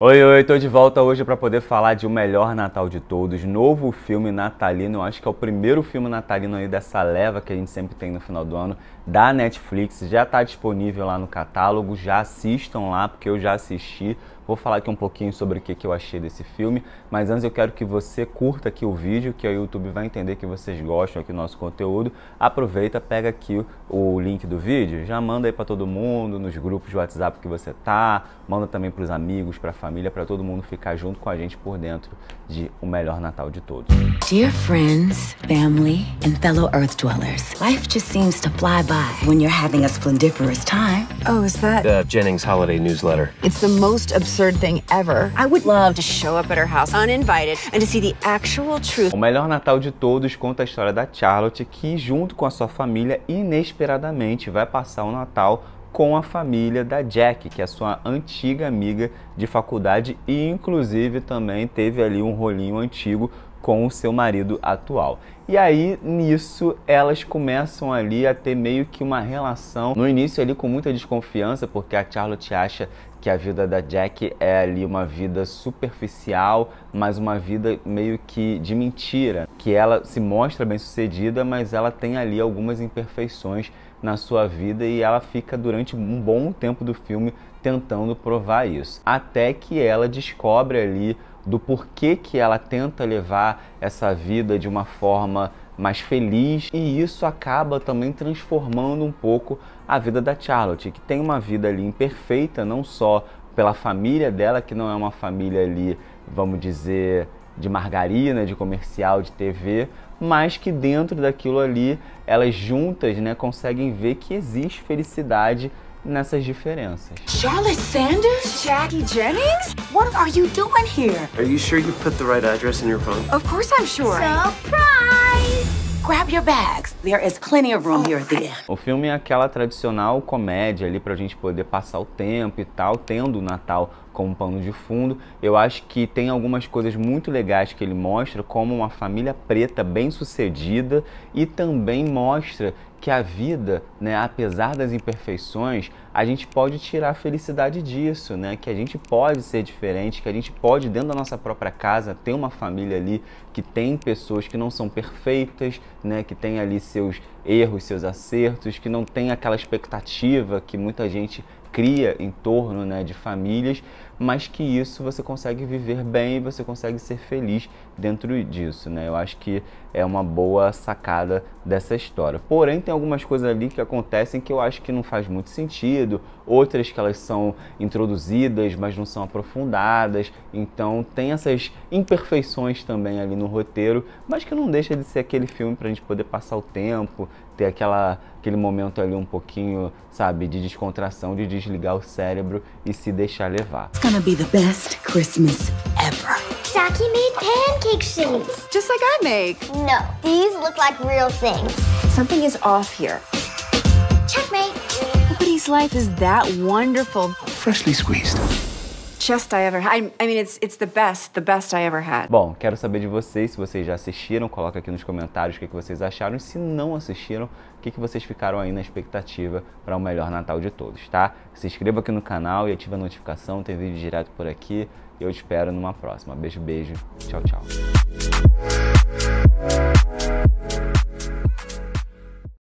Oi, oi, tô de volta hoje para poder falar de O Melhor Natal de Todos, novo filme natalino, eu acho que é o primeiro filme natalino aí dessa leva que a gente sempre tem no final do ano, da Netflix, já tá disponível lá no catálogo, já assistam lá, porque eu já assisti, Vou falar aqui um pouquinho sobre o que, que eu achei desse filme, mas antes eu quero que você curta aqui o vídeo, que o YouTube vai entender que vocês gostam aqui do nosso conteúdo. Aproveita, pega aqui o link do vídeo, já manda aí para todo mundo, nos grupos de WhatsApp que você tá, manda também para os amigos, para a família, para todo mundo ficar junto com a gente por dentro de O Melhor Natal de Todos. Dear friends, family and fellow earth dwellers, life just seems to fly by when you're having a splendiferous time. Oh, is that the Jennings holiday newsletter? It's the most absurd absurd thing ever. I would love to show up at her house uninvited and to see the actual truth. O melhor Natal de todos conta a história da Charlotte que junto com a sua família inesperadamente vai passar o Natal com a família da Jack, que é sua antiga amiga de faculdade e inclusive também teve ali um rolinho antigo com o seu marido atual. E aí, nisso, elas começam ali a ter meio que uma relação. No início ali com muita desconfiança, porque a Charlotte acha que a vida da Jack é ali uma vida superficial, mas uma vida meio que de mentira, que ela se mostra bem-sucedida, mas ela tem ali algumas imperfeições na sua vida e ela fica durante um bom tempo do filme tentando provar isso, até que ela descobre ali do porquê que ela tenta levar essa vida de uma forma mais feliz e isso acaba também transformando um pouco a vida da Charlotte, que tem uma vida ali imperfeita, não só pela família dela, que não é uma família ali, vamos dizer, de margarina, de comercial, de TV, mas que dentro daquilo ali, elas juntas, né, conseguem ver que existe felicidade nessas diferenças. Charlotte Sanders? Jackie Jennings? What are you doing here? Are you sure you put the right address in your phone? Of course I'm sure. Surprise! Grab your bags. There is plenty of room here at the end. O filme é aquela tradicional comédia ali pra gente poder passar o tempo e tal, tendo o Natal como pano de fundo. Eu acho que tem algumas coisas muito legais que ele mostra, como uma família preta bem sucedida, e também mostra que a vida, né, apesar das imperfeições, a gente pode tirar a felicidade disso, né? Que a gente pode ser diferente, que a gente pode dentro da nossa própria casa ter uma família ali que tem pessoas que não são perfeitas, né, que tem ali seus erros, seus acertos, que não tem aquela expectativa que muita gente cria em torno né, de famílias, mas que isso você consegue viver bem e você consegue ser feliz dentro disso. Né? Eu acho que é uma boa sacada dessa história. Porém, tem algumas coisas ali que acontecem que eu acho que não faz muito sentido, outras que elas são introduzidas, mas não são aprofundadas. Então, tem essas imperfeições também ali no roteiro, mas que não deixa de ser aquele filme para a gente poder passar o tempo, ter aquela, aquele momento ali um pouquinho, sabe, de descontração, de desligar o cérebro e se deixar levar. It's gonna be the best Christmas ever. Saki made pancake shapes. Just like I make. No, these look like real things. Something is off here. Checkmate. Nobody's life is that wonderful. Freshly squeezed. I ever had. I, I mean, it's, it's the best, the best I ever had. Bom, quero saber de vocês se vocês já assistiram, coloca aqui nos comentários o que, que vocês acharam. E se não assistiram, o que, que vocês ficaram aí na expectativa para o melhor Natal de todos, tá? Se inscreva aqui no canal e ative a notificação, tem vídeo direto por aqui. Eu te espero numa próxima. Beijo, beijo. Tchau, tchau.